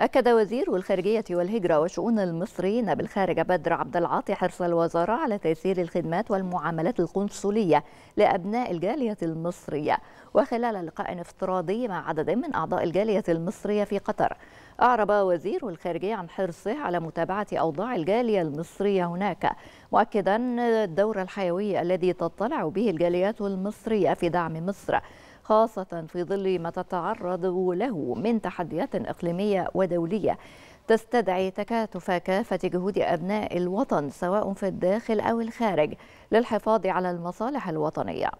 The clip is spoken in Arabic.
أكد وزير الخارجية والهجرة وشؤون المصريين بالخارج بدر عبد العاطي حرص الوزارة على تيسير الخدمات والمعاملات القنصلية لأبناء الجالية المصرية وخلال لقاء افتراضي مع عدد من أعضاء الجالية المصرية في قطر أعرب وزير الخارجية عن حرصه على متابعة أوضاع الجالية المصرية هناك مؤكدا الدور الحيوي الذي تطلع به الجاليات المصرية في دعم مصر خاصة في ظل ما تتعرض له من تحديات إقليمية ودولية تستدعي تكاتف كافة جهود أبناء الوطن سواء في الداخل أو الخارج للحفاظ على المصالح الوطنية